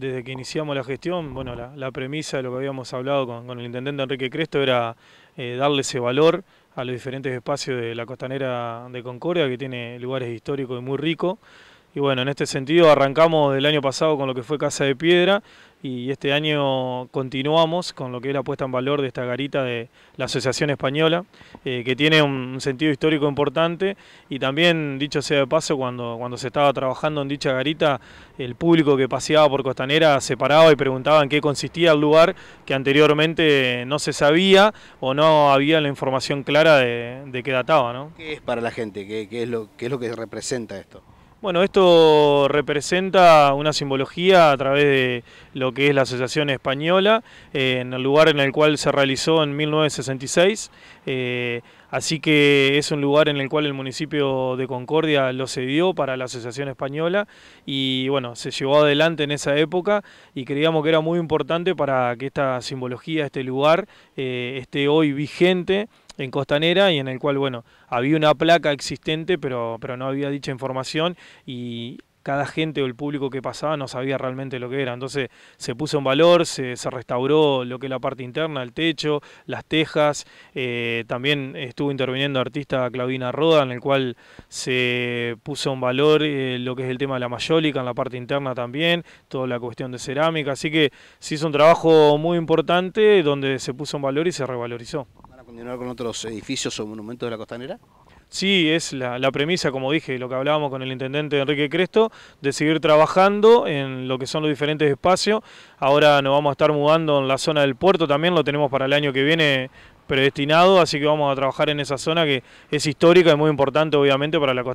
desde que iniciamos la gestión, bueno, la, premisa de lo que habíamos hablado con, el intendente Enrique Cresto era eh, darle ese valor a los diferentes espacios de la costanera de Concordia, que tiene lugares históricos y muy ricos. Y bueno, en este sentido arrancamos del año pasado con lo que fue Casa de Piedra y este año continuamos con lo que es la puesta en valor de esta garita de la Asociación Española, eh, que tiene un sentido histórico importante y también, dicho sea de paso, cuando, cuando se estaba trabajando en dicha garita, el público que paseaba por Costanera se paraba y preguntaba en qué consistía el lugar que anteriormente no se sabía o no había la información clara de, qué databa. ¿Qué es para la gente? lo, ¿Qué es lo que representa esto? Bueno, esto representa una simbología a través de lo que es la Asociación Española, eh, en el lugar en el cual se realizó en 1966. Eh, así que es un lugar en el cual el municipio de Concordia lo cedió para la Asociación Española y bueno, se llevó adelante en esa época y creíamos que era muy importante para que esta simbología, este lugar, eh, esté hoy vigente en Costanera y en el cual, bueno, había una placa existente, pero, pero no había dicha información y cada gente o el público que pasaba no sabía realmente lo que era. Entonces se puso en valor, se, se restauró lo que es la parte interna, el techo, las tejas. Eh, también estuvo interviniendo artista Claudina Roda, en el cual se puso en valor eh, lo que es el tema de la mayólica en la parte interna también, toda la cuestión de cerámica. Así que se hizo un trabajo muy importante donde se puso en valor y se revalorizó continuar con otros edificios o monumentos de la costanera? Sí, es la, premisa, como dije, lo que hablábamos con el intendente Enrique Cresto, de seguir trabajando en lo que son los diferentes espacios. Ahora nos vamos a estar mudando en la zona del puerto también, lo tenemos para el año que viene predestinado, así que vamos a trabajar en esa zona que es histórica y muy importante obviamente para la costanera.